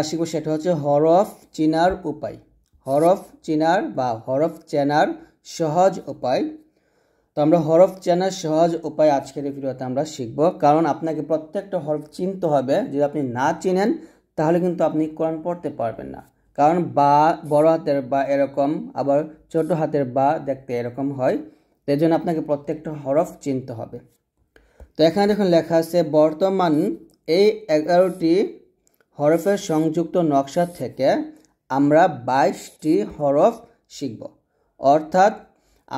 আসিব সেটা হচ্ছে হরফ চিনার উপায় হরফ চিনার বা হরফ চেনার সহজ উপায় তো আমরা হরফ চেনার সহজ উপায় আজকের ভিডিওতে আমরা শিখব কারণ আপনাকে প্রত্যেকটা হরফ চিনতে হবে যদি আপনি না চিনেন তাহলে কিন্তু আপনি কোরআন পড়তে পারবেন না কারণ বা বড় হাতের বা এরকম আবার ছোট হাতের বা দেখতে এরকম হয় তাই জন্য আপনাকে প্রত্যেকটা হরফ চিনতে হবে তো এখানে দেখুন লেখা আছে বর্তমান এই এগারোটি হরফের সংযুক্ত নকশা থেকে আমরা বাইশটি হরফ শিখব অর্থাৎ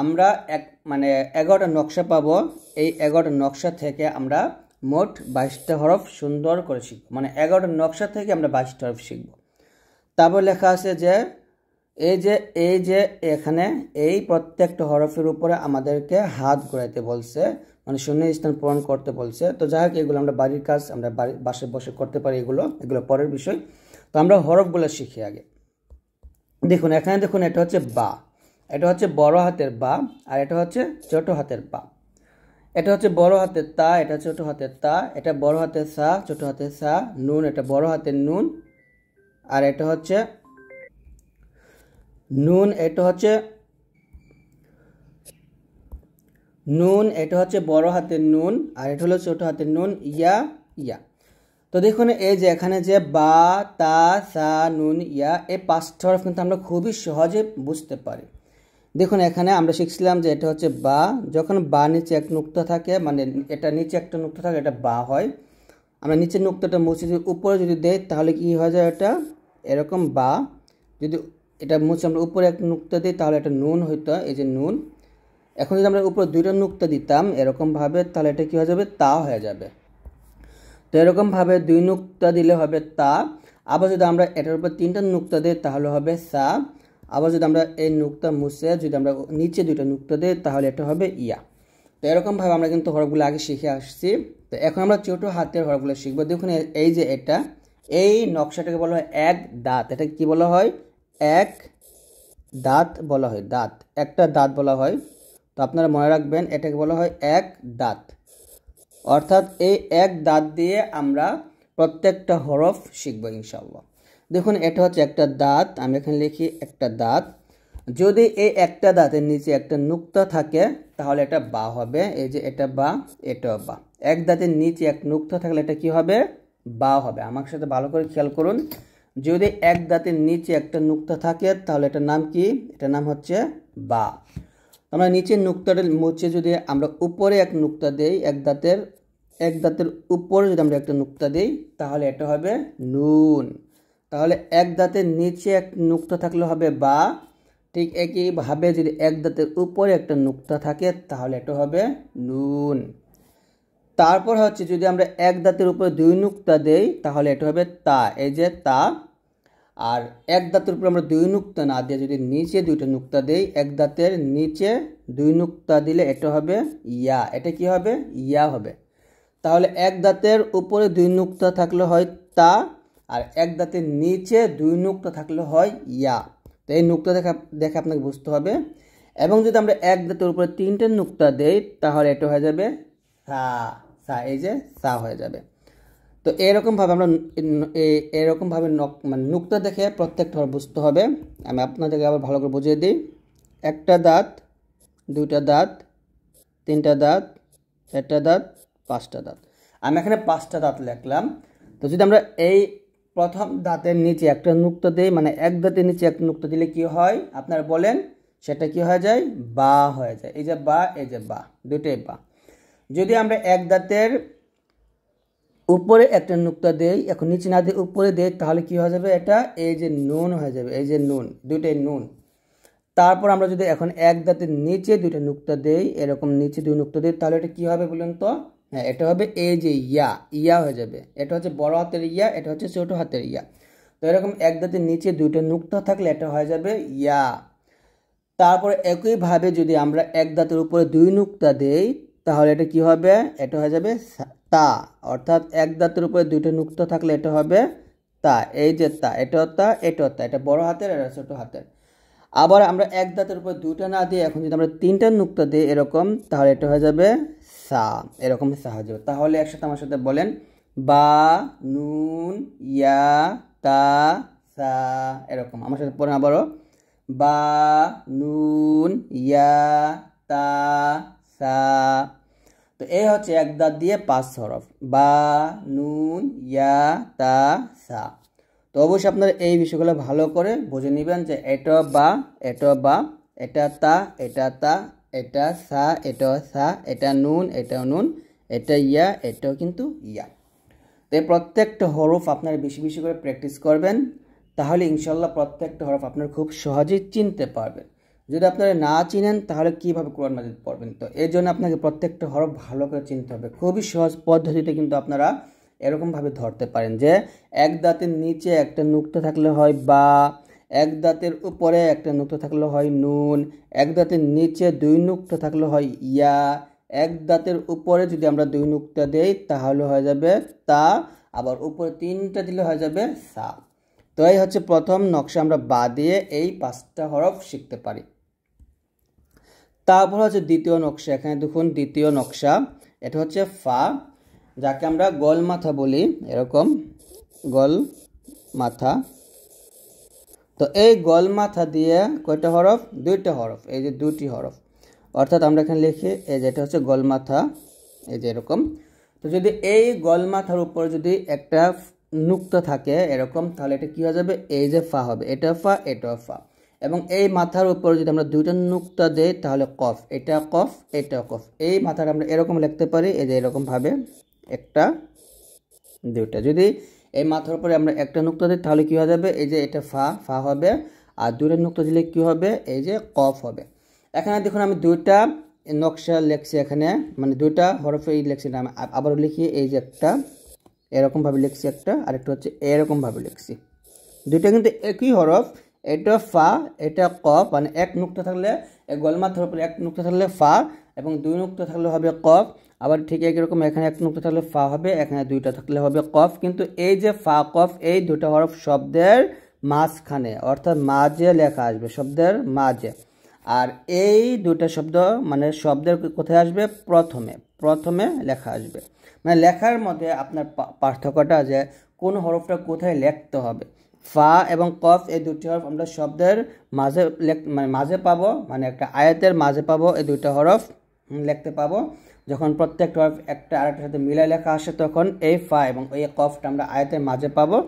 আমরা এক মানে এগারোটা নকশা পাবো এই এগারোটা নকশা থেকে আমরা মোট বাইশটা হরফ সুন্দর করে শিখব মানে এগারোটা নকশা থেকে আমরা বাইশটা হরফ শিখব তারপর লেখা আছে যে এই যে এই যে এখানে এই প্রত্যেকটা হরফের উপরে আমাদেরকে হাত ঘোরাইতে বলছে মানে শূন্য স্থান পূরণ করতে বলছে তো যাই হোক এগুলো আমরা বাড়ির কাজ আমরা বাসে বসে করতে পারি এগুলো এগুলো পরের বিষয় তো আমরা হরফগুলো শিখি আগে দেখুন এখানে দেখুন এটা হচ্ছে বা এটা হচ্ছে বড় হাতের বা আর এটা হচ্ছে ছোট হাতের বা এটা হচ্ছে বড় হাতের তা এটা ছোট হাতের তা এটা বড় হাতের সা ছোট হাতের সা নুন এটা বড় হাতের নুন আর এটা হচ্ছে নুন এটা হচ্ছে নুন এটা হচ্ছে বড় হাতের নুন আর এটা হলো ছোট হাতের নুন ইয়া ইয়া তো দেখুন এই যে এখানে যে বা তা সা নুন ইয়া এই পাঁচটা হরফ কিন্তু আমরা খুবই সহজে বুঝতে পারি দেখুন এখানে আমরা শিখছিলাম যে এটা হচ্ছে বা যখন বা নিচে এক নুক্তা থাকে মানে এটা নিচে একটা নুক্তা থাকে এটা বা হয় আমরা নিচের নুক্তাটা মুছে যদি উপরে যদি দেয় তাহলে কি হয়ে যায় এটা এরকম বা যদি এটা মুছে আমরা উপরে এক নুক্তা দিই তাহলে এটা নুন হইতো এই যে নুন এখন যদি আমরা উপরে দুইটা নুক্তা দিতাম এরকমভাবে তাহলে এটা কী হয়ে যাবে তা হয়ে যাবে তো এরকমভাবে দুই নুক্তা দিলে হবে তা আবার যদি আমরা এটার উপর তিনটা নুক্তা দিই তাহলে হবে সা আবার যদি আমরা এই নুক্তা মুছে যদি আমরা নিচে দুইটা নুক্তা দিই তাহলে এটা হবে ইয়া তো এরকমভাবে আমরা কিন্তু হরফগুলো আগে শিখে আসছি তো এখন আমরা ছোটো হাতের হরফগুলো শিখবো দেখুন এই যে এটা এই নকশাটাকে বলা হয় এক দাঁত এটা কি বলা হয় এক দাঁত বলা হয় দাঁত একটা দাঁত বলা হয় তো আপনারা মনে রাখবেন এটাকে বলা হয় এক দাঁত অর্থাৎ এই এক দাঁত দিয়ে আমরা প্রত্যেকটা হরফ শিখব ইনশাল্লাহ দেখুন এটা হচ্ছে একটা দাঁত আমি এখানে লিখি একটা দাঁত যদি এই একটা দাঁতের নিচে একটা নুক্তা থাকে তাহলে এটা বা হবে এই যে এটা বা এটা বা এক দাঁতের নিচে এক নুক্তা থাকলে এটা কি হবে বা হবে আমার সাথে ভালো করে খেয়াল করুন যদি এক দাঁতের নিচে একটা নুক্তা থাকে তাহলে এটার নাম কি এটার নাম হচ্ছে বা আমরা নিচের নুক্তাটা মুছে যদি আমরা উপরে এক নুক্তা দেই এক দাঁতের এক দাঁতের উপরে যদি আমরা একটা নুক্তা দিই তাহলে এটা হবে নুন তাহলে এক দাঁতের নিচে এক নুক্তা থাকলে হবে বা ঠিক একইভাবে যদি এক দাঁতের উপরে একটা নুক্তা থাকে তাহলে এটা হবে নুন তারপর হচ্ছে যদি আমরা এক দাঁতের উপরে দুই নুক্তা দেই তাহলে এটা হবে তা এই যে তা আর এক দাঁতের উপরে আমরা দুই নুক্তা না দিয়ে যদি নিচে দুইটা নুক্তা দেই এক দাঁতের নিচে দুই নুক্তা দিলে এটা হবে ইয়া এটা কি হবে ইয়া হবে তাহলে এক দাঁতের উপরে দুই নুক্তা থাকলে হয় তা আর এক দাঁতের নিচে দুই নুক্তা থাকলে হয় ইয়া তো এই নুক্তা দেখা দেখে আপনাকে বুঝতে হবে এবং যদি আমরা এক দাঁতের উপরে তিনটে নুক্তা দেই তাহলে এটা হয়ে যাবে সা সা এই যে সা হয়ে যাবে তো এরকমভাবে আমরা এরকমভাবে মানে নুক্তা দেখে প্রত্যেকটা বুঝতে হবে আমি আপনাদেরকে আবার ভালো করে বুঝিয়ে দিই একটা দাঁত দুইটা দাঁত তিনটা দাঁত চারটা দাঁত পাঁচটা দাঁত আমি এখানে পাঁচটা দাঁত লিখলাম তো যদি আমরা এই প্রথম দাঁতের নিচে একটা নুক্তা দিই মানে এক দাঁতের নিচে এক নুক্তা দিলে কি হয় আপনারা বলেন সেটা কি হয়ে যায় বা হয়ে যায় এই যে বা এই যে বা দুটোই বা যদি আমরা এক দাঁতের উপরে একটা নুক্তা দেই এখন নিচে না দিয়ে উপরে দেই তাহলে কি হয়ে যাবে এটা এই যে নুন হয়ে যাবে এই যে নুন দুইটাই নুন তারপর আমরা যদি এখন এক দাঁতের নিচে দুইটা নুক্তা দেই এরকম নিচে দুই নুক্তা দিই তাহলে এটা কি হবে বলুন তো হ্যাঁ এটা হবে এই যে ইয়া ইয়া হয়ে যাবে এটা হচ্ছে বড় হাতের ইয়া এটা হচ্ছে ছোট হাতের ইয়া তো এরকম এক দাঁতের নিচে দুইটা নুক্তা থাকলে এটা হয়ে যাবে ইয়া তারপর একইভাবে যদি আমরা এক দাঁতের উপরে দুই নুক্তা দেই তাহলে এটা কি হবে এটা হয়ে যাবে তা অর্থাৎ এক দাঁতের উপরে দুইটা নুক্ত থাকলে এটা হবে তা এই যে তা এটা তা এটা তা এটা বড় হাতের এটা ছোটো হাতের আবার আমরা এক দাঁতের উপর দুইটা না দিয়ে এখন যদি আমরা তিনটা নুক্ত দিই এরকম তাহলে এটা হয়ে যাবে সা এরকম সাহায্য তাহলে একসাথে আমার সাথে বলেন বা নুন ইয়া তা সা এরকম আমার সাথে পড়েন আবারও বা নুন ইয়া তা সা তো এ হচ্ছে এক দাঁত দিয়ে পাঁচ হরফ বা নুন ইয়া তা সা তো অবশ্যই আপনারা এই বিষয়গুলো ভালো করে বুঝে নেবেন যে এটা বা এটা বা এটা তা এটা তা এটা সা এটা সা এটা নুন এটা নুন এটা ইয়া এটাও কিন্তু ইয়া তো প্রত্যেকটা হরফ আপনারা বেশি বেশি করে প্র্যাকটিস করবেন তাহলে ইনশাল্লাহ প্রত্যেকটা হরফ আপনার খুব সহজেই চিনতে পারবেন যদি আপনারা না চিনেন তাহলে কীভাবে কোরআন মাজিদ পড়বেন তো এর জন্য আপনাকে প্রত্যেকটা হরফ ভালো করে চিনতে হবে খুবই সহজ পদ্ধতিতে কিন্তু আপনারা এরকমভাবে ধরতে পারেন যে এক দাঁতের নিচে একটা নুক্তা থাকলে হয় বা এক দাঁতের উপরে একটা নুক্তা থাকলে হয় নুন এক দাঁতের নিচে দুই নুক্তা থাকলে হয় ইয়া এক দাঁতের উপরে যদি আমরা দুই নুক্তা দেই তাহলে হয়ে যাবে তা আবার উপরে তিনটা দিলে হয়ে যাবে সা তো এই হচ্ছে প্রথম নকশা আমরা বা দিয়ে এই পাঁচটা হরফ শিখতে পারি তারপর হচ্ছে দ্বিতীয় নকশা এখানে দেখুন দ্বিতীয় নকশা এটা হচ্ছে ফা যাকে আমরা গল মাথা বলি এরকম গল মাথা তো এই গল মাথা দিয়ে কয়টা হরফ দুইটা হরফ এই যে দুটি হরফ অর্থাৎ আমরা এখানে লিখি এই যে এটা হচ্ছে গল মাথা এই যে এরকম তো যদি এই গল মাথার উপরে যদি একটা নুক্ত থাকে এরকম তাহলে এটা কী হয়ে যাবে এই যে ফা হবে এটা ফা এটা ফা এবং এই মাথার উপর যদি আমরা দুইটা নুকটা দেই তাহলে কফ এটা কফ এটা কফ এই মাথাটা আমরা এরকম লিখতে পারি এই যে এরকমভাবে একটা দুইটা যদি এই মাথার উপরে আমরা একটা নুকটা দিই তাহলে কী হয়ে যাবে এই যে এটা ফা ফা হবে আর দুইটা নুকটা দিলে কী হবে এই যে কফ হবে এখানে দেখুন আমি দুইটা নকশা লিখছি এখানে মানে দুইটা হরফে লেখছি না আবারও লিখি এই যে একটা এরকমভাবে লিখছি একটা আরেকটা হচ্ছে এরকমভাবে লিখছি দুইটা কিন্তু একই হরফ এটা ফা এটা কফ মানে এক নুক্ত থাকলে গলমাথার উপরে এক নুক্ত থাকলে ফা এবং দুই নুক্ত থাকলে হবে কফ আবার ঠিক একই রকম এখানে এক নুক্ত থাকলে ফা হবে এখানে দুইটা থাকলে হবে কফ কিন্তু এই যে ফা কফ এই দুটা হরফ শব্দের মাঝখানে অর্থাৎ মাঝে লেখা আসবে শব্দের মাঝে আর এই দুটা শব্দ মানে শব্দের কোথায় আসবে প্রথমে প্রথমে লেখা আসবে মানে লেখার মধ্যে আপনার পার্থক্যটা যে কোন হরফটা কোথায় লিখতে হবে ফা এবং কফ এই দুটি হরফ আমরা শব্দের মাঝে মানে মাঝে পাবো মানে একটা আয়াতের মাঝে পাবো এই দুইটা হরফ লিখতে পাবো যখন প্রত্যেকটা হরফ একটা আরেকটার সাথে মিলে লেখা আসে তখন এই ফা এবং এই কফটা আমরা আয়াতের মাঝে পাবো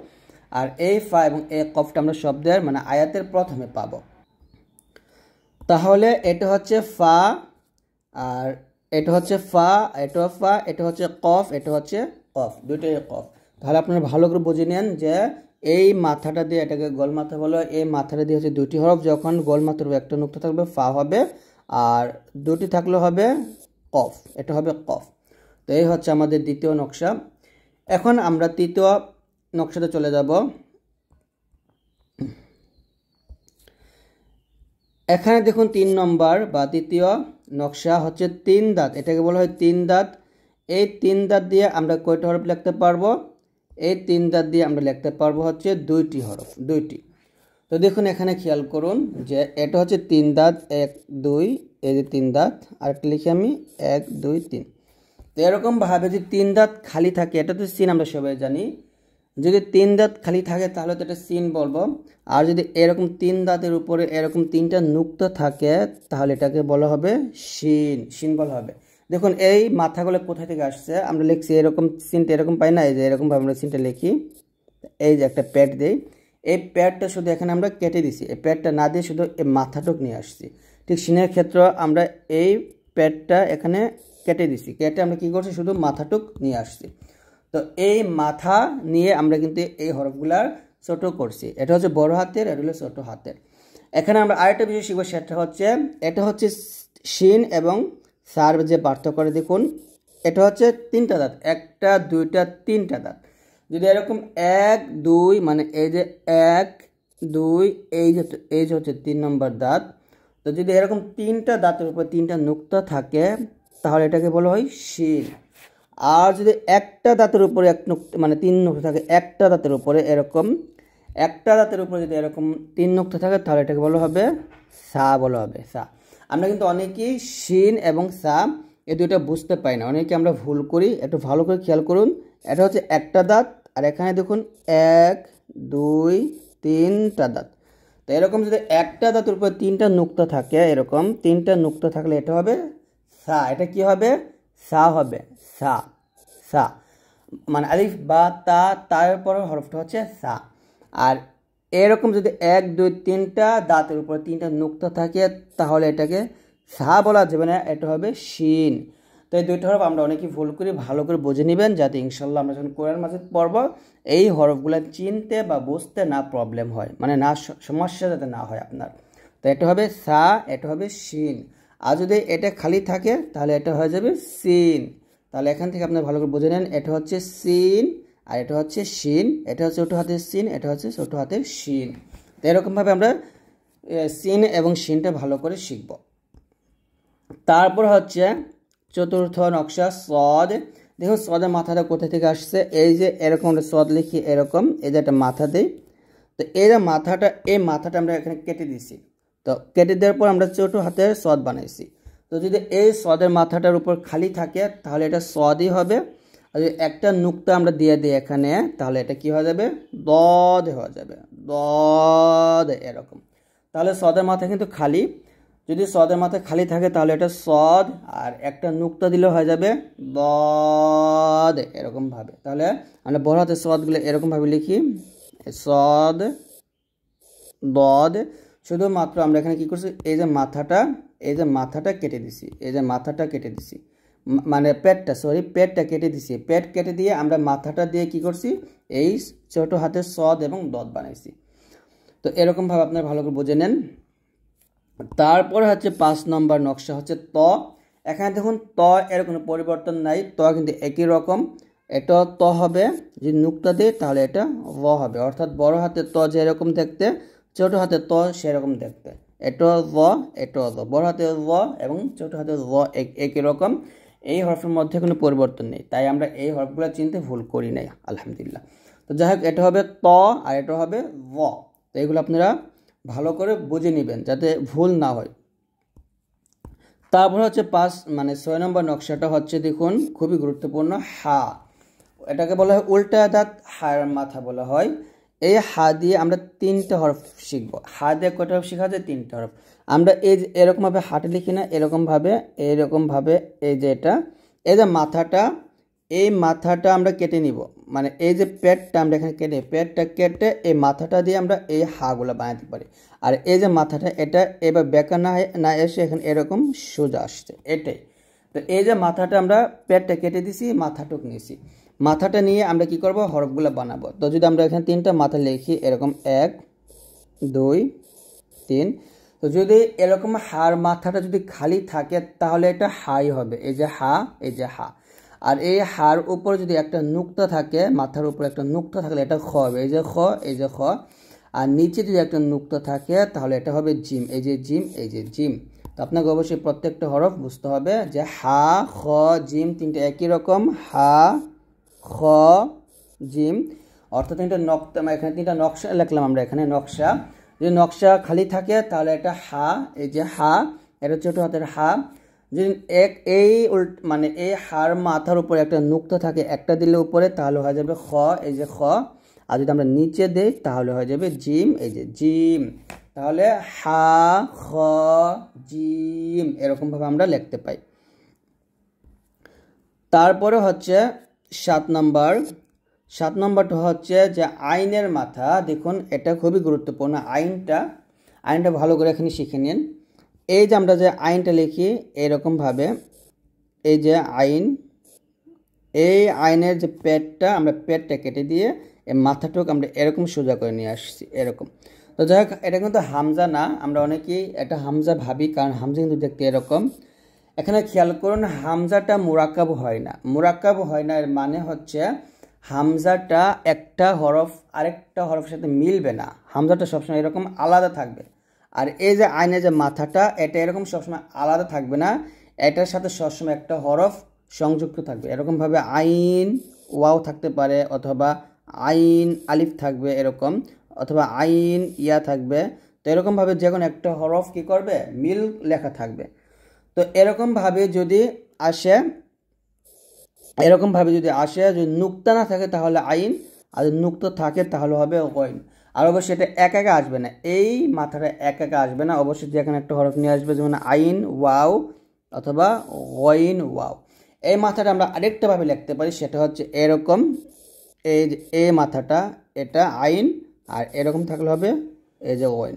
আর এই ফা এবং এই কফটা আমরা শব্দের মানে আয়াতের প্রথমে পাবো তাহলে এটা হচ্ছে ফা আর এটা হচ্ছে ফা এটা ফা এটা হচ্ছে কফ এটা হচ্ছে কফ দুইটাই কফ তাহলে আপনারা ভালো করে বুঝে নেন যে এই মাথাটা দিয়ে এটাকে গোল মাথা বলো এই মাথাটা দিয়ে হচ্ছে দুটি হরফ যখন গোল মাথার একটা নুক্তা থাকবে ফা হবে আর দুটি থাকলে হবে কফ এটা হবে কফ তো এই হচ্ছে আমাদের দ্বিতীয় নকশা এখন আমরা তৃতীয় নকশাতে চলে যাব এখানে দেখুন তিন নম্বর বা তৃতীয় নকশা হচ্ছে তিন দাঁত এটাকে বলা হয় তিন দাঁত এই তিন দাঁত দিয়ে আমরা কয়টা হরফ লিখতে পারবো এই তিন দাঁত দিয়ে আমরা লিখতে পারবো হচ্ছে দুইটি হরফ দুইটি তো দেখুন এখানে খেয়াল করুন যে এটা হচ্ছে তিন দাঁত এক দুই এই যে তিন দাঁত আর একটা লিখি আমি এক দুই তিন তো এরকমভাবে যদি তিন দাঁত খালি থাকে এটা তো সিন আমরা সবাই জানি যদি তিন দাঁত খালি থাকে তাহলে তো এটা সিন বলবো আর যদি এরকম তিন দাঁতের উপরে এরকম তিনটা নুক্ত থাকে তাহলে এটাকে বলা হবে সিন সিন বলা হবে দেখুন এই মাথাগুলো কোথা থেকে আসছে আমরা লিখছি এরকম সিনটা এরকম পাই না এই যে এরকমভাবে আমরা সিনটা লিখি এই যে একটা প্যাড দিই এই প্যাডটা শুধু এখানে আমরা কেটে দিছি এই প্যাডটা না দিয়ে শুধু এই মাথাটুক নিয়ে আসছি ঠিক সিনের ক্ষেত্রে আমরা এই প্যাডটা এখানে কেটে দিছি কেটে আমরা কী করছি শুধু মাথাটুক নিয়ে আসছি তো এই মাথা নিয়ে আমরা কিন্তু এই হরফগুলার ছোট করছি এটা হচ্ছে বড় হাতের এটা হলো ছোটো হাতের এখানে আমরা আরেকটা বিষয় শিখবো সেটা হচ্ছে এটা হচ্ছে শিন এবং সার্ভ যে পার্থক্যটা দেখুন এটা হচ্ছে তিনটা দাঁত একটা দুইটা তিনটা দাঁত যদি এরকম এক দুই মানে এই যে এক দুই এই যে এই যে হচ্ছে তিন নম্বর দাঁত তো যদি এরকম তিনটা দাঁতের উপর তিনটা নুক্তা থাকে তাহলে এটাকে বলা হয় শির আর যদি একটা দাঁতের উপরে এক নুক্তা মানে তিন নুক্তা থাকে একটা দাঁতের উপরে এরকম একটা দাঁতের উপরে যদি এরকম তিন নুক্তা থাকে তাহলে এটাকে বলা হবে সা বলা হবে সা আমরা কিন্তু অনেকেই শিন এবং সা এ দুইটা বুঝতে পারি না অনেকে আমরা ভুল করি একটু ভালো করে খেয়াল করুন এটা হচ্ছে একটা দাঁত আর এখানে দেখুন এক দুই তিনটা দাঁত তো এরকম যদি একটা দাঁতের উপর তিনটা নুক্তা থাকে এরকম তিনটা নুক্তা থাকলে এটা হবে সা এটা কি হবে সা হবে সা সা মানে আলিফ বা তা তারপর হরফটা হচ্ছে সা আর এরকম যদি এক দুই তিনটা দাঁতের উপর তিনটা নুক্তা থাকে তাহলে এটাকে সা বলা যাবে না এটা হবে শিন তো এই দুইটা হরফ আমরা অনেকেই ভুল করি ভালো করে বুঝে নেবেন যাতে ইনশাল্লাহ আমরা যখন কোরআন মাসে পড়ব এই হরফগুলো চিনতে বা বুঝতে না প্রবলেম হয় মানে না সমস্যা যাতে না হয় আপনার তো এটা হবে সা এটা হবে শিন আর যদি এটা খালি থাকে তাহলে এটা হয়ে যাবে সিন তাহলে এখান থেকে আপনার ভালো করে বুঝে নেন এটা হচ্ছে সিন আর এটা হচ্ছে শিন এটা হচ্ছে ছোটো হাতের সিন এটা হচ্ছে ছোটো হাতের সিন তো এরকমভাবে আমরা সিন এবং শিনটা ভালো করে শিখব তারপর হচ্ছে চতুর্থ নকশা সদ দেখুন সদের মাথাটা কোথা থেকে আসছে এই যে এরকম সদ লিখি এরকম এই যে একটা মাথা দিই তো এই যে মাথাটা এই মাথাটা আমরা এখানে কেটে দিছি তো কেটে দেওয়ার পর আমরা ছোটো হাতে সদ বানাইছি তো যদি এই সদের মাথাটার উপর খালি থাকে তাহলে এটা সদই হবে আচ্ছা, একটা নুক্তা আমরা দিয়ে দিই এখানে তাহলে এটা কি হয়ে যাবে দদ হয়ে যাবে দদ এরকম তাহলে সদের মাথা কিন্তু খালি যদি সদের মাথা খালি থাকে তাহলে এটা সদ আর একটা নুক্তা দিলে হয়ে যাবে দদ এরকমভাবে তাহলে আমরা বড় হাতে সদগুলো এরকমভাবে লিখি সদ দদ শুধুমাত্র আমরা এখানে কি করছি এই যে মাথাটা এই যে মাথাটা কেটে দিছি এই যে মাথাটা কেটে দিছি মানে পেটটা সরি পেটটা কেটে দিছি পেট কেটে দিয়ে আমরা মাথাটা দিয়ে কি করছি এই ছোট হাতে সদ এবং দদ বানাইছি তো এরকমভাবে আপনার ভালো করে বুঝে নেন তারপর হচ্ছে পাঁচ নম্বর নকশা হচ্ছে ত এখানে দেখুন ত এর কোনো পরিবর্তন নাই ত কিন্তু একই রকম এটা ত হবে যদি নুকটা দিই তাহলে এটা ব হবে অর্থাৎ বড় হাতে ত যেরকম দেখতে ছোট হাতে ত সেরকম দেখতে এটা ব এটা ব বড় হাতে ব এবং ছোট হাতে ব একই রকম এই হরফের মধ্যে কোনো পরিবর্তন নেই তাই আমরা এই হরফগুলো চিনতে ভুল করি নাই আলহামদুলিল্লাহ তো যাই হোক এটা হবে ত আর এটা হবে ব তো এগুলো আপনারা ভালো করে বুঝে নেবেন যাতে ভুল না হয় তারপর হচ্ছে পাঁচ মানে ছয় নম্বর নকশাটা হচ্ছে দেখুন খুবই গুরুত্বপূর্ণ হা এটাকে বলা হয় উল্টা দাঁত হার মাথা বলা হয় এই হা দিয়ে আমরা তিনটে হরফ শিখবো হা দিয়ে কয়টা হরফ শেখা যায় তিনটে হরফ আমরা এই যে এরকমভাবে হাটে লিখি না এরকমভাবে এরকমভাবে এই যে এটা এই যে মাথাটা এই মাথাটা আমরা কেটে নিব মানে এই যে পেটটা আমরা এখানে কেটে পেটটা কেটে এই মাথাটা দিয়ে আমরা এই হাগুলো বানাতে পারি আর এই যে মাথাটা এটা এবার বেকার না না এসে এখানে এরকম সোজা আসছে এটাই তো এই যে মাথাটা আমরা পেটটা কেটে দিছি মাথাটুক নিয়েছি মাথাটা নিয়ে আমরা কি করব হরফগুলো বানাবো তো যদি আমরা এখানে তিনটা মাথা লিখি এরকম এক দুই তিন তো যদি এরকম হার মাথাটা যদি খালি থাকে তাহলে এটা হাই হবে এই যে হা এই যে হা আর এই হার উপর যদি একটা নুক্তা থাকে মাথার উপর একটা নুক্তা থাকলে এটা খ হবে এই যে খ এই যে খ আর নিচে যদি একটা নুক্তা থাকে তাহলে এটা হবে জিম এই যে জিম এই যে জিম তো আপনাকে অবশ্যই প্রত্যেকটা হরফ বুঝতে হবে যে হা খ জিম তিনটা একই রকম হা খ জিম অর্থাৎ তিনটা নক্তা এখানে তিনটা নকশা লিখলাম আমরা এখানে নকশা যদি নকশা খালি থাকে তাহলে এটা হা এই যে হা এটা ছোটো হাতের হা যদি এক এই মানে এই হার মাথার উপরে একটা নুক্ত থাকে একটা দিলে উপরে তাহলে হয়ে যাবে খ এই যে খ আর যদি আমরা নিচে দিই তাহলে হয়ে যাবে জিম এই যে জিম তাহলে হা খ জিম এরকমভাবে আমরা লিখতে পাই তারপরে হচ্ছে সাত নাম্বার সাত নম্বরটা হচ্ছে যে আইনের মাথা দেখুন এটা খুবই গুরুত্বপূর্ণ আইনটা আইনটা ভালো করে এখানে শিখে নিন এই যে আমরা যে আইনটা লিখি এরকমভাবে এই যে আইন এই আইনের যে পেটটা আমরা পেটটা কেটে দিয়ে এই মাথাটুক আমরা এরকম সোজা করে নিয়ে আসছি এরকম তো যাই হোক এটা কিন্তু হামজা না আমরা অনেকেই এটা হামজা ভাবি কারণ হামজা কিন্তু দেখতে এরকম এখানে খেয়াল করুন হামজাটা মুরাকাব হয় না মোরাক্কাব হয় না এর মানে হচ্ছে হামজাটা একটা হরফ আরেকটা হরফের সাথে মিলবে না হামজাটা সবসময় এরকম আলাদা থাকবে আর এই যে আইনের যে মাথাটা এটা এরকম সবসময় আলাদা থাকবে না এটার সাথে সবসময় একটা হরফ সংযুক্ত থাকবে এরকমভাবে আইন ওয়াও থাকতে পারে অথবা আইন আলিফ থাকবে এরকম অথবা আইন ইয়া থাকবে তো এরকমভাবে যে কোনো একটা হরফ কি করবে মিল লেখা থাকবে তো এরকমভাবে যদি আসে এরকমভাবে যদি আসে যদি নুক্তা না থাকে তাহলে আইন আর যদি নুক্তা থাকে তাহলে হবে গইন আর অবশ্যই এটা এক একা আসবে না এই মাথাটা এক একা আসবে না অবশ্যই যেখানে একটা হরফ নিয়ে আসবে যেমন আইন ওয়াও অথবা গইন ওয়াও এই মাথাটা আমরা আরেকটাভাবে লিখতে পারি সেটা হচ্ছে এরকম এই যে এ মাথাটা এটা আইন আর এরকম থাকলে হবে এই যে ওয়েন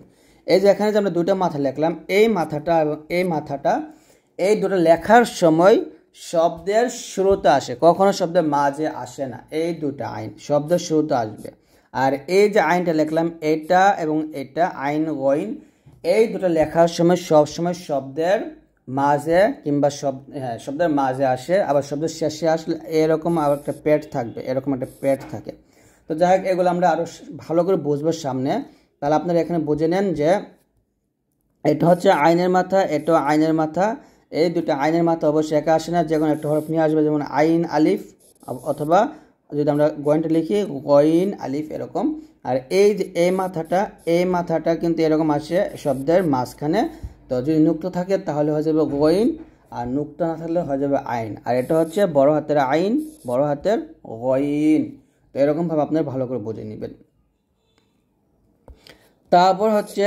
এই যে এখানে যে আমরা দুটো মাথা লিখলাম এই মাথাটা এবং এই মাথাটা এই দুটো লেখার সময় শব্দের স্রোত আসে কখনো শব্দের মাঝে আসে না এই দুটা আইন শব্দের শ্রোত আসবে আর এই যে আইনটা লিখলাম এটা এবং এটা আইন গইন এই দুটো লেখার সময় সবসময় শব্দের মাঝে কিংবা শব্দ হ্যাঁ শব্দের মাঝে আসে আবার শব্দের শেষে আসলে এরকম আবার একটা পেট থাকবে এরকম একটা পেট থাকে তো যাই হোক এগুলো আমরা আরও ভালো করে বুঝবো সামনে তাহলে আপনারা এখানে বুঝে নেন যে এটা হচ্ছে আইনের মাথা এটা আইনের মাথা এই দুটো আইনের মাত্রা অবশ্যই একা আসে না যে কোনো একটা হরফ নিয়ে আসবে যেমন আইন আলিফ অথবা যদি আমরা গয়েনটা লিখি গয়েন আলিফ এরকম আর এই যে এই মাথাটা এই মাথাটা কিন্তু এরকম আসে শব্দের মাঝখানে তো যদি নুক্ত থাকে তাহলে হয়ে যাবে গয়েন আর নুক্ত না থাকলে হয়ে যাবে আইন আর এটা হচ্ছে বড় হাতের আইন বড় হাতের গয়ন তো এরকমভাবে আপনার ভালো করে বুঝে নেবেন তারপর হচ্ছে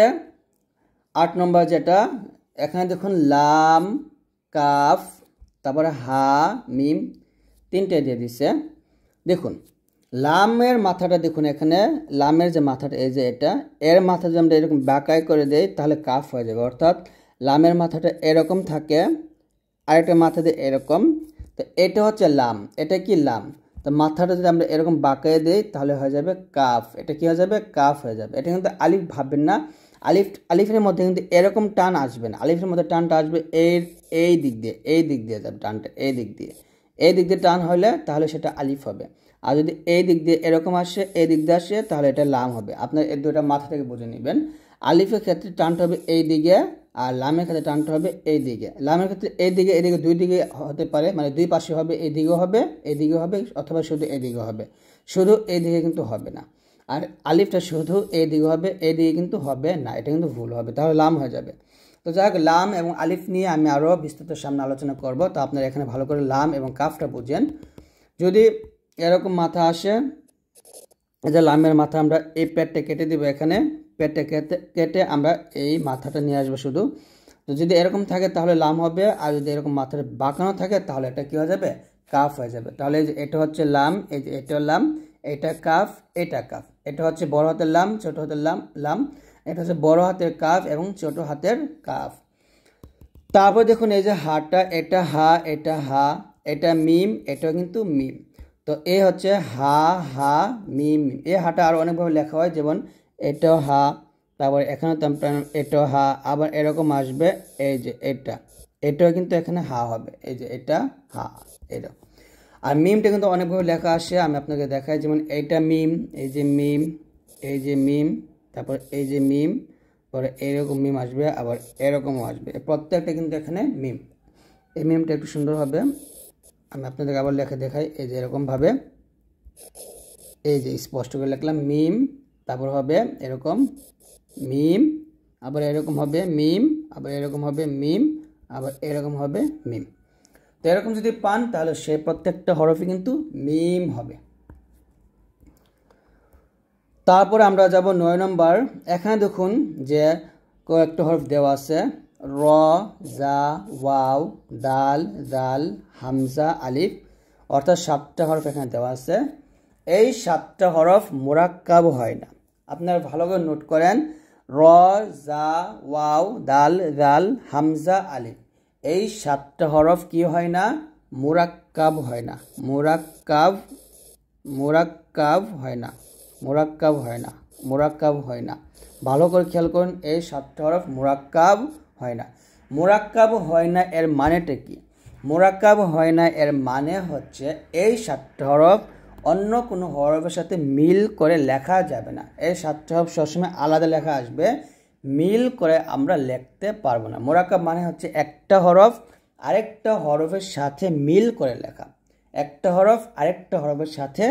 আট নম্বর যেটা এখানে দেখুন লাম কাফ তারপরে হা মিম তিনটে দিয়ে দিছে দেখুন লামের মাথাটা দেখুন এখানে লামের যে মাথাটা এই যে এটা এর মাথা যদি আমরা এরকম বাঁকাই করে দেই তাহলে কাফ হয়ে যাবে অর্থাৎ লামের মাথাটা এরকম থাকে আরেকটা মাথা দিয়ে এরকম তো এটা হচ্ছে লাম এটা কি লাম তো মাথাটা যদি আমরা এরকম বাঁকাই দিই তাহলে হয়ে যাবে কাফ এটা কি হয়ে যাবে কাফ হয়ে যাবে এটা কিন্তু আলিফ ভাববেন না আলিফ আলিফের মধ্যে কিন্তু এরকম টান আসবে না আলিফের মধ্যে টানটা আসবে এর এই দিক দিয়ে এই দিক দিয়ে যাবে টানটা এই দিক দিয়ে এই দিক দিয়ে টান হলে তাহলে সেটা আলিফ হবে আর যদি এই দিক দিয়ে এরকম আসে এই দিক দিয়ে আসে তাহলে এটা লাম হবে আপনার এই দুটা মাথা থেকে বুঝে নেবেন আলিফের ক্ষেত্রে টানটা হবে এই দিকে আর লামের ক্ষেত্রে টানটা হবে এই দিকে লামের ক্ষেত্রে এই দিকে এদিকে দুই দিকে হতে পারে মানে দুই পাশে হবে এই দিকেও হবে এদিকে হবে অথবা শুধু এদিকে হবে শুধু দিকে কিন্তু হবে না আর আলিফটা শুধু এদিকে হবে এদিকে কিন্তু হবে না এটা কিন্তু ভুল হবে তাহলে লাম হয়ে যাবে তো যাই হোক লাম এবং আলিফ নিয়ে আমি আরও বিস্তৃত সামনে আলোচনা করব তো আপনারা এখানে ভালো করে লাম এবং কাফটা বুঝেন যদি এরকম মাথা আসে যে লামের মাথা আমরা এই পেটটা কেটে দিব এখানে পেটটা কেটে কেটে আমরা এই মাথাটা নিয়ে আসবো শুধু তো যদি এরকম থাকে তাহলে লাম হবে আর যদি এরকম মাথার বাঁকানো থাকে তাহলে এটা কী হয়ে যাবে কাফ হয়ে যাবে তাহলে এটা হচ্ছে লাম এই যে এটা লাম এটা কাফ এটা কাফ এটা হচ্ছে বড় হাতের লাম ছোট হাতের লাম লাম এটা হচ্ছে বড় হাতের কাফ এবং ছোট হাতের কাফ তারপর দেখুন এই যে হাটা এটা হা এটা হা এটা মিম এটা কিন্তু মিম তো এ হচ্ছে হা হা মিম মিম এ হাটা আরও অনেকভাবে লেখা হয় যেমন এটা হা তারপর এখানে তো এটা হা আবার এরকম আসবে এই যে এটা এটাও কিন্তু এখানে হা হবে এই যে এটা হা এরকম আর মিমটা কিন্তু অনেকভাবে লেখা আসে আমি আপনাকে দেখাই যেমন এইটা মিম এই যে মিম এই যে মিম তারপর এই যে মিম পরে এইরকম মিম আসবে আবার এরকমও আসবে প্রত্যেকটা কিন্তু এখানে মিম এই মিমটা একটু সুন্দরভাবে আমি আপনাদেরকে আবার লেখা দেখাই এই যে এরকমভাবে এই যে স্পষ্ট করে লিখলাম মিম তারপর হবে এরকম মিম আবার এরকম হবে মিম আবার এরকম হবে মিম আবার এরকম হবে মিম তো এরকম যদি পান তাহলে সে প্রত্যেকটা হরফে কিন্তু মিম হবে তারপরে আমরা যাব নয় নম্বর এখানে দেখুন যে কয়েকটা হরফ দেওয়া আছে র জা ওয়াও দাল জাল হামজা আলিফ অর্থাৎ সাতটা হরফ এখানে দেওয়া আছে এই সাতটা হরফ মোরাক্কাব হয় না আপনারা ভালো করে নোট করেন র জা ওয়াও দাল জাল হামজা আলিফ এই সাতটা হরফ কি হয় না মোরাক্কাব হয় না মোরাক্কাব মোরাক্কাব হয় না মোরাক্কাব হয় না মোরাক্কাব হয় না ভালো করে খেয়াল করুন এই সাতটা হরফ মোরাক্কাব হয় না মোরাক্কাব হয় না এর মানেটা কি মোরাক্কাব হয় না এর মানে হচ্ছে এই সাতটা হরফ অন্য কোনো হরফের সাথে মিল করে লেখা যাবে না এই সাতটা হরফ সবসময় আলাদা লেখা আসবে মিল করে আমরা লিখতে পারবো না মোরাকাব মানে হচ্ছে একটা হরফ আরেকটা হরফের সাথে মিল করে লেখা একটা হরফ আরেকটা হরফের সাথে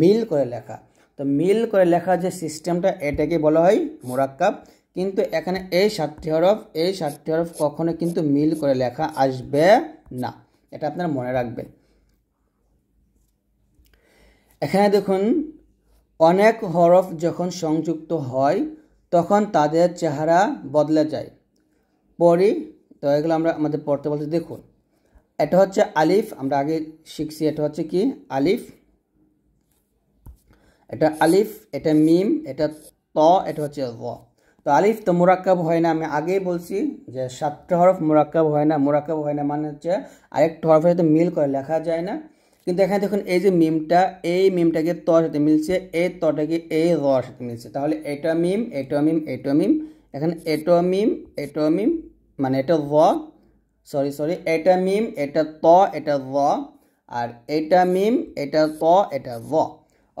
মিল করে লেখা তো মিল করে লেখা যে সিস্টেমটা এটাকে বলা হয় মোরাক্কাব কিন্তু এখানে এই সাতটি হরফ এই সাতটি হরফ কখনো কিন্তু মিল করে লেখা আসবে না এটা আপনারা মনে রাখবেন এখানে দেখুন অনেক হরফ যখন সংযুক্ত হয় তখন তাদের চেহারা বদলে যায় পরি তো এগুলো আমরা আমাদের পড়তে বলতে দেখুন এটা হচ্ছে আলিফ আমরা আগে শিখছি এটা হচ্ছে কি আলিফ এটা আলিফ এটা মিম এটা ত এটা হচ্ছে র তো আলিফ তো মোরাক্কাব হয় না আমি আগেই বলছি যে সাতটা হরফ মোরাক্কাব হয় না মোরাক্কাব হয় না মানে হচ্ছে আরেকটা হরফের সাথে মিল করে লেখা যায় না কিন্তু এখানে দেখুন এই যে মিমটা এই মিমটাকে ত সাথে মিলছে এই তটাকে এই র সাথে মিলছে তাহলে এটা মিম এটা মিম এটা মিম এখানে এটো মিম এটো মিম মানে এটা র সরি সরি এটা মিম এটা ত এটা র আর এটা মিম এটা ত এটা র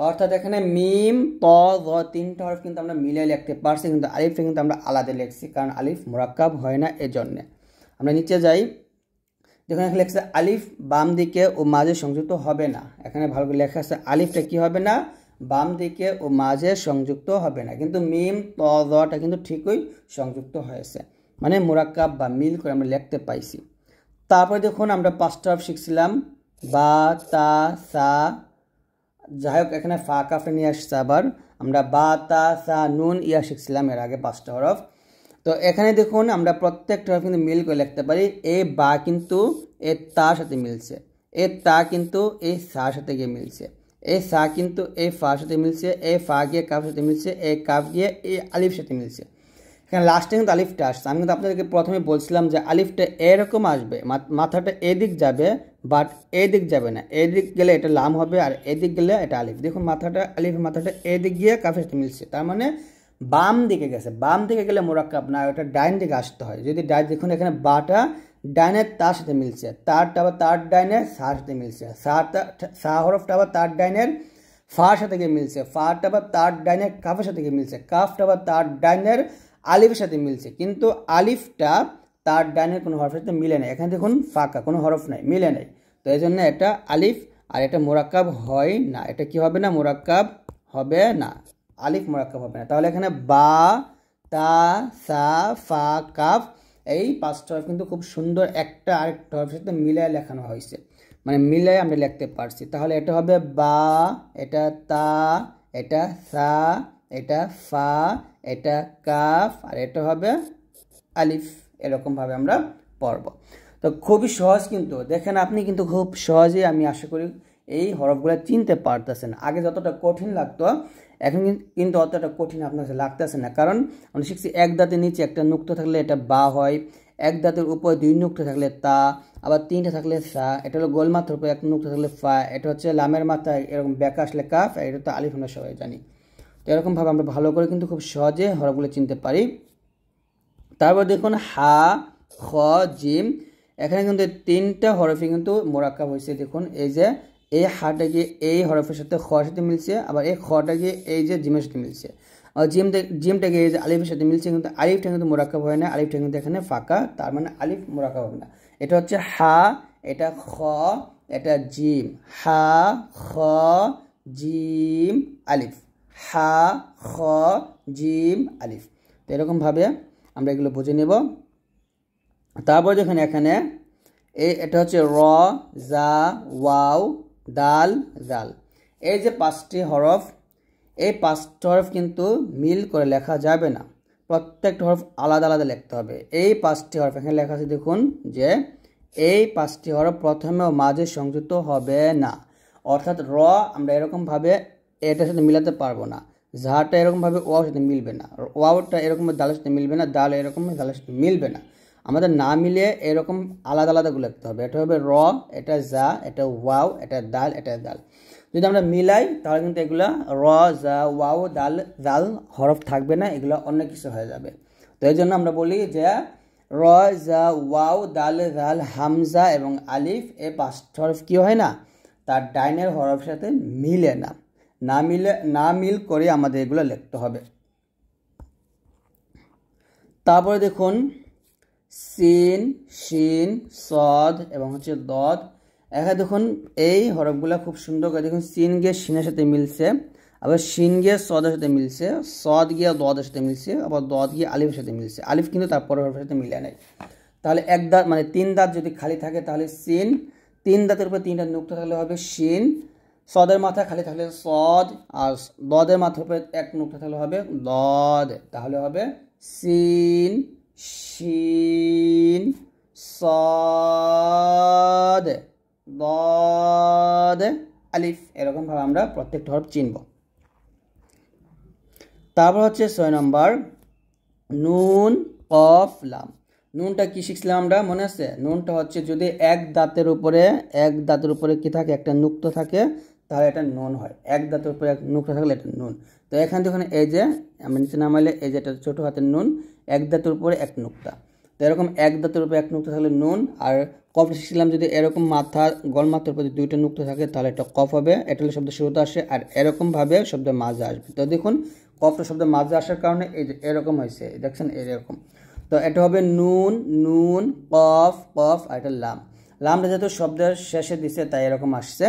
অর্থাৎ এখানে মিম ত র তিনটা হরফ কিন্তু আমরা মিলে লিখতে পারছি কিন্তু আলিফ কিন্তু আমরা আলাদা লিখছি কারণ আলিফ মোরাক্কাব হয় না এজন্যে আমরা নিচে যাই দেখুন এখানে লেখা আলিফ বাম দিকে ও মাঝে সংযুক্ত হবে না এখানে ভালো করে লেখা আছে আলিফটা কি হবে না বাম দিকে ও মাঝে সংযুক্ত হবে না কিন্তু মিম ত দটা কিন্তু ঠিকই সংযুক্ত হয়েছে মানে মোরাক্কাব বা মিল করে আমরা লিখতে পাইছি তারপরে দেখুন আমরা পাঁচটা অফ শিখছিলাম বা তা সা যাই হোক এখানে ফা কাফটা নিয়ে আসছে আবার আমরা বা তা সা নুন ইয়া শিখছিলাম এর আগে পাঁচটা অফ তো এখানে দেখুন আমরা প্রত্যেকটা কিন্তু মিল করে লিখতে পারি এ বা কিন্তু এ তার সাথে মিলছে এ তা কিন্তু এই সার সাথে গিয়ে মিলছে এ সা কিন্তু এ ফার সাথে মিলছে এ ফা গিয়ে কাপ সাথে মিলছে এ কাফ গিয়ে এ আলিফ সাথে মিলছে এখানে লাস্টে কিন্তু আলিফটা আসছে আমি কিন্তু আপনাদেরকে প্রথমে বলছিলাম যে আলিফটা এরকম আসবে মাথাটা এদিক যাবে বাট এদিক যাবে না এদিক গেলে এটা লাম হবে আর এদিক গেলে এটা আলিফ দেখুন মাথাটা আলিফ মাথাটা এদিক গিয়ে কাফের সাথে মিলছে তার মানে বাম দিকে গেছে বাম দিকে গেলে মোরাক্কাব না ওটা ডাইন দিকে আসতে হয় যদি ডাইন দেখুন এখানে বাটা ডাইনের তার সাথে মিলছে তারটা আবার তার ডাইনের সার সাথে মিলছে সারটা সা হরফটা আবার তার ডাইনের ফার সাথে গিয়ে মিলছে ফারটা আবার তার ডাইনের কাফের সাথে গিয়ে মিলছে কাফটা আবার তার ডাইনের আলিফের সাথে মিলছে কিন্তু আলিফটা তার ডাইনের কোনো হরফের সাথে মিলে নেই এখানে দেখুন ফাঁকা কোনো হরফ নাই মিলে নেই তো এই জন্য এটা আলিফ আর এটা মোরাক্কাব হয় না এটা কি হবে না মোরাক্কাব হবে না আলিফ মোরাক্কাব হবে না তাহলে এখানে বা তা সা ফা কাফ এই পাঁচটা হরফ কিন্তু খুব সুন্দর একটা আরেকটা হরফের সাথে মিলায় লেখানো হয়েছে মানে মিলায় আমরা লিখতে পারছি তাহলে এটা হবে বা এটা তা এটা সা এটা ফা এটা কাফ আর এটা হবে আলিফ এরকমভাবে আমরা পড়ব তো খুবই সহজ কিন্তু দেখেন আপনি কিন্তু খুব সহজে আমি আশা করি এই হরফগুলো চিনতে পারতেছেন আগে যতটা কঠিন লাগতো এখন কিন্তু অতটা কঠিন আপনার কাছে লাগতেছে না কারণ আমরা শিখছি এক দাঁতের নিচে একটা নুক্ত থাকলে এটা বা হয় এক দাঁতের উপর দুই নুক্ত থাকলে তা আবার তিনটা থাকলে সা এটা হলো গোলমাত্র উপরে উপর এক নুক্ত থাকলে ফা এটা হচ্ছে লামের মাথায় এরকম ব্যাকা আসলে কাফ এটা তো আলিফ আমরা সবাই জানি তো এরকমভাবে আমরা ভালো করে কিন্তু খুব সহজে হরফগুলো চিনতে পারি তারপর দেখুন হা খ জিম এখানে কিন্তু তিনটা হরফি কিন্তু মোরাক্কা হয়েছে দেখুন এই যে এই হাটা গিয়ে এই হরফের সাথে খর সাথে মিলছে আবার এই খটা গিয়ে এই যে জিমের সাথে মিলছে আর জিমটা জিমটা গিয়ে যে আলিফের সাথে মিলছে কিন্তু আলিফটা কিন্তু মোরাকাব হয় না আলিফটা কিন্তু এখানে ফাঁকা তার মানে আলিফ মোরাকাব হবে না এটা হচ্ছে হা এটা খ এটা জিম হা খ জিম আলিফ হা খ জিম আলিফ তো এরকমভাবে আমরা এগুলো বুঝে নেব তারপর যখন এখানে এই এটা হচ্ছে র জা ওয়াও দাল জাল এই যে পাঁচটি হরফ এই পাঁচটি হরফ কিন্তু মিল করে লেখা যাবে না প্রত্যেকটা হরফ আলাদা আলাদা লিখতে হবে এই পাঁচটি হরফ এখানে লেখা আছে দেখুন যে এই পাঁচটি হরফ প্রথমে ও মাঝে সংযুক্ত হবে না অর্থাৎ র আমরা এরকমভাবে এটার সাথে মিলাতে পারবো না ঝাটা এরকমভাবে ওয়াও সাথে মিলবে না ওয়াওটা এরকমভাবে দালের সাথে মিলবে না দাল এরকমভাবে দালের সাথে মিলবে না আমাদের না মিলে এরকম আলাদা আলাদাগুলো লিখতে হবে এটা হবে র এটা যা এটা ওয়াও এটা দাল এটা দাল যদি আমরা মিলাই তাহলে কিন্তু এগুলো র যা ওয়াও দাল দাল হরফ থাকবে না এগুলো অন্য কিছু হয়ে যাবে তো এই জন্য আমরা বলি যে র যা ওয়াও দাল দাল হামজা এবং আলিফ এ পাঁচটা হরফ কী হয় না তার ডাইনের হরফের সাথে মিলে না না মিলে না মিল করে আমাদের এগুলো লিখতে হবে তারপরে দেখুন সিন সিন সদ এবং হচ্ছে দদ এখন দেখুন এই হরফগুলো খুব সুন্দর করে দেখুন সিন গিয়ে সিনের সাথে মিলছে আবার শিন গিয়ে সদের সাথে মিলছে সদ গিয়ে দদের সাথে মিলছে আবার দদ গিয়ে আলিফের সাথে মিলছে আলিফ কিন্তু তারপরে হরফের সাথে মিলে নেয় তাহলে এক দাঁত মানে তিন দাঁত যদি খালি থাকে তাহলে সিন তিন দাঁতের উপরে তিনটা নুক্ত থাকলে হবে শিন সদের মাথা খালি থাকলে সদ আর দদের মাথার উপরে এক নুক্ত থাকলে হবে দদ তাহলে হবে সিন শিন সদ বদ আলিফ এরকমভাবে আমরা প্রত্যেকটা হরফ চিনব তারপর হচ্ছে ছয় নম্বর নুন কফ লাম নুনটা কি শিখছিলাম আমরা মনে আছে নুনটা হচ্ছে যদি এক দাঁতের উপরে এক দাঁতের উপরে কি থাকে একটা নুক্ত থাকে তাহলে এটা নুন হয় এক দাঁতের উপরে এক নুক্ত থাকলে এটা নুন তো এখান থেকে এই যে আমি নিচে নামাইলে এই যে এটা ছোটো হাতের নুন এক দাঁতের উপরে এক নোক্তা তো এরকম এক দাঁতের উপরে এক নোক্তা থাকলে নুন আর কফ শিখলাম যদি এরকম মাথা গল মাথার উপরে দুইটা নুক্তা থাকে তাহলে এটা কফ হবে এটা শব্দ শুরুতে আসে আর এরকমভাবে শব্দের মাঝে আসবে তো দেখুন কফটা শব্দের মাঝে আসার কারণে এই যে এরকম হয়েছে দেখছেন এরকম তো এটা হবে নুন নুন কফ কফ আর এটা লাম লামটা যেহেতু শব্দের শেষে দিছে তাই এরকম আসছে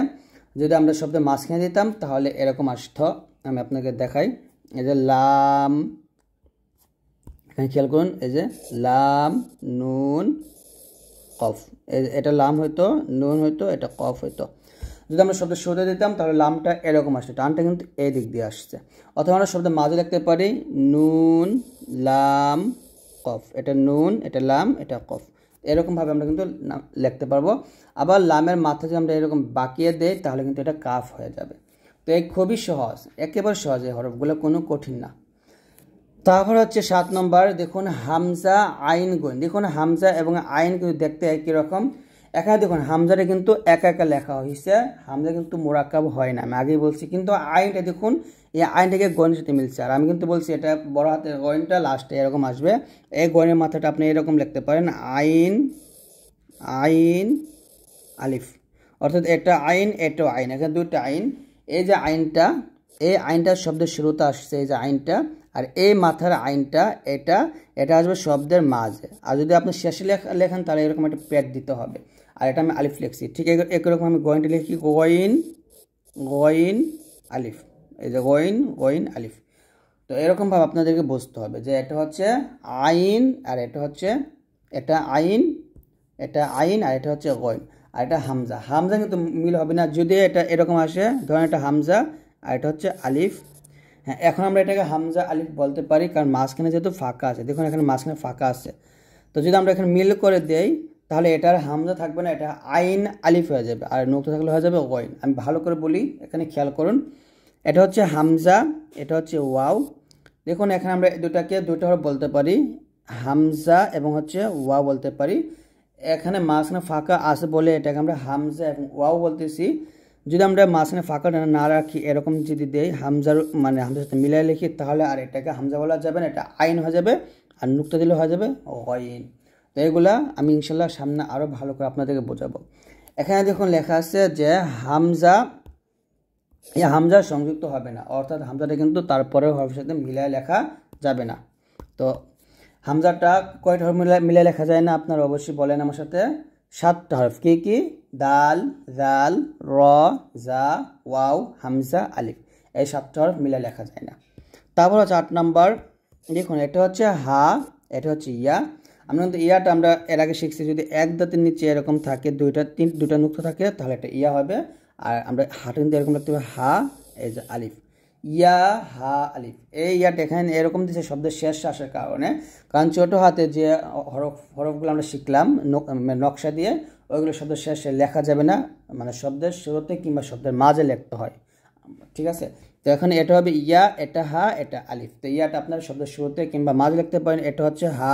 যদি আমরা শব্দের মাঝখানে দিতাম তাহলে এরকম আসত আমি আপনাকে দেখাই এই যে লাম এখানে হ্যাঁ, খেয়াল করুন এই যে লাম নুন কফ এটা লাম হইতো নুন হইতো এটা কফ হইতো যদি আমরা শব্দ সোজা দিতাম তাহলে লামটা এরকম আসতো টানটা কিন্তু এই দিক দিয়ে আসছে অথবা আমরা শব্দ মাঝে লিখতে পারি নুন লাম কফ এটা নুন এটা লাম এটা কফ এরকমভাবে আমরা কিন্তু লিখতে পারবো আবার লামের মাথা যদি আমরা এরকম বাঁকিয়ে দেই তাহলে কিন্তু এটা কাফ হয়ে যাবে তো এই খুবই সহজ একেবারে সহজ এই হরফগুলো কোনো কঠিন না তারপর হচ্ছে সাত নম্বর দেখুন হামজা আইন গুণ দেখুন হামজা এবং আইন কিন্তু দেখতে একই রকম একা দেখুন হামজাটা কিন্তু একা একা লেখা হয়েছে হামজা কিন্তু মোরাক্কাব হয় না আমি আগেই বলছি কিন্তু আইনটা দেখুন এই আইনটাকে গণের সাথে মিলছে আর আমি কিন্তু বলছি এটা বড় হাতের গয়নটা লাস্টে এরকম আসবে এই গয়নের মাথাটা আপনি এরকম লিখতে পারেন আইন আইন আলিফ অর্থাৎ এটা আইন এটাও আইন এখানে দুইটা আইন এই যে আইনটা এই আইনটার শব্দের শুরুতে আসছে এই যে আইনটা আর এই মাথার আইনটা এটা এটা আসবে শব্দের মাঝে আর যদি আপনি শেষে লেখেন তাহলে এরকম একটা প্যাট দিতে হবে আর এটা আমি আলিফ লিখছি ঠিক একরকম আমি গয়েনটা লিখি গয়েন গয়েন আলিফ এই যে গয়েন গয়েন আলিফ তো এরকমভাবে আপনাদেরকে বুঝতে হবে যে এটা হচ্ছে আইন আর এটা হচ্ছে এটা আইন এটা আইন আর এটা হচ্ছে গয়েন আর এটা হামজা হামজা কিন্তু মিল হবে না যদি এটা এরকম আসে ধরেন এটা হামজা আর এটা হচ্ছে আলিফ হ্যাঁ এখন আমরা এটাকে হামজা আলিফ বলতে পারি কারণ মাঝখানে যেহেতু ফাঁকা আছে দেখুন এখানে মাঝখানে ফাঁকা আছে তো যদি আমরা এখানে মিল করে দেই তাহলে এটার হামজা থাকবে না এটা আইন আলিফ হয়ে যাবে আর নৌকা থাকলে হয়ে যাবে ওয়াইন আমি ভালো করে বলি এখানে খেয়াল করুন এটা হচ্ছে হামজা এটা হচ্ছে ওয়াও দেখুন এখানে আমরা দুটাকে দুটো বলতে পারি হামজা এবং হচ্ছে ওয়া বলতে পারি এখানে মাঝখানে ফাঁকা আছে বলে এটাকে আমরা হামজা এবং ওয়াও বলতেছি যদি আমরা মাঝখানে ফাঁকা না রাখি এরকম যদি দেয় হামজার মানে হামজার সাথে মিলাই লিখি তাহলে আর এটাকে হামজা বলা যাবে না এটা আইন হয়ে যাবে আর নুক্তা দিলে হয়ে যাবে অইন তো এগুলা আমি ইনশাল্লাহ সামনে আরও ভালো করে আপনাদেরকে বোঝাবো এখানে দেখুন লেখা আছে যে হামজা এই হামজা সংযুক্ত হবে না অর্থাৎ হামজাটা কিন্তু তারপরে হরফের সাথে মিলায় লেখা যাবে না তো হামজাটা কয়টা হরফ মিলায় মিলায় লেখা যায় না আপনারা অবশ্যই বলেন আমার সাথে সাতটা হরফ কী কী দাল জাল র জা ওয়াও হামজা আলিফ এই সাতটা হরফ মিলে লেখা যায় না তারপর হচ্ছে আট নম্বর দেখুন এটা হচ্ছে হা এটা হচ্ছে ইয়া আমরা কিন্তু ইয়াটা আমরা এর আগে শিখছি যদি এক দাঁতের নিচে এরকম থাকে দুইটা তিন দুইটা নুক্ত থাকে তাহলে এটা ইয়া হবে আর আমরা হাটে কিন্তু এরকম রাখতে হবে হা এজ আলিফ ইয়া হা আলিফ এই ইয়াটা এখানে এরকম দিচ্ছে শব্দের শেষ আসার কারণে কারণ ছোটো হাতে যে হরফ হরফগুলো আমরা শিখলাম মানে নকশা দিয়ে ওইগুলো শব্দের শেষে লেখা যাবে না মানে শব্দের শুরুতে কিংবা শব্দের মাঝে লিখতে হয় ঠিক আছে তো এখন এটা হবে ইয়া এটা হা এটা আলিফ তো ইয়াটা আপনার শব্দের শুরুতে কিংবা মাঝে লিখতে পারেন এটা হচ্ছে হা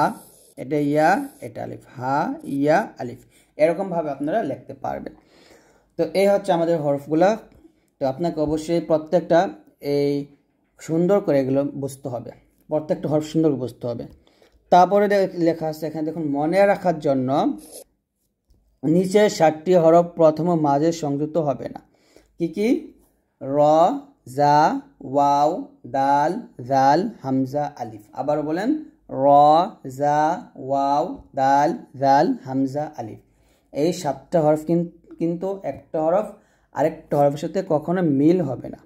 এটা ইয়া এটা আলিফ হা ইয়া আলিফ এরকমভাবে আপনারা লিখতে পারবেন তো এই হচ্ছে আমাদের হরফগুলা তো আপনাকে অবশ্যই প্রত্যেকটা এই সুন্দর করে এগুলো বুঝতে হবে প্রত্যেকটা হরফ সুন্দর বুঝতে হবে তারপরে লেখা আছে এখানে দেখুন মনে রাখার জন্য নিচে সাতটি হরফ প্রথম মাঝে সংযুক্ত হবে না কি কি র জা ওয়াও দাল জাল হামজা আলিফ আবার বলেন র জা ওয়াও দাল জাল হামজা আলিফ এই সাতটা হরফ কিন্তু একটা হরফ আরেকটা হরফের সাথে কখনো মিল হবে না